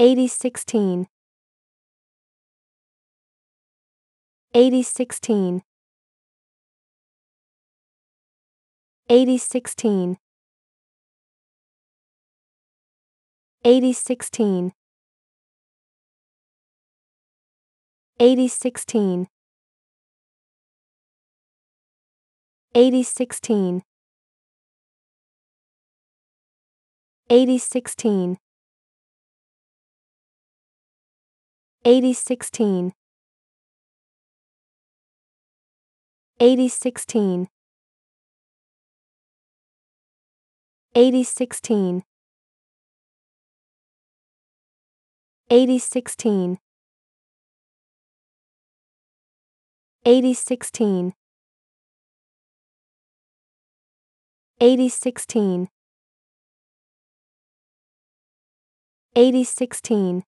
Eighty sixteen. Eighty sixteen. Eighty sixteen. Eighty sixteen. Eighty sixteen. Eighty sixteen. Eighty sixteen. Eighty sixteen. Eighty sixteen. Eighty sixteen. Eighty sixteen. Eighty sixteen. Eighty sixteen. Eighty sixteen.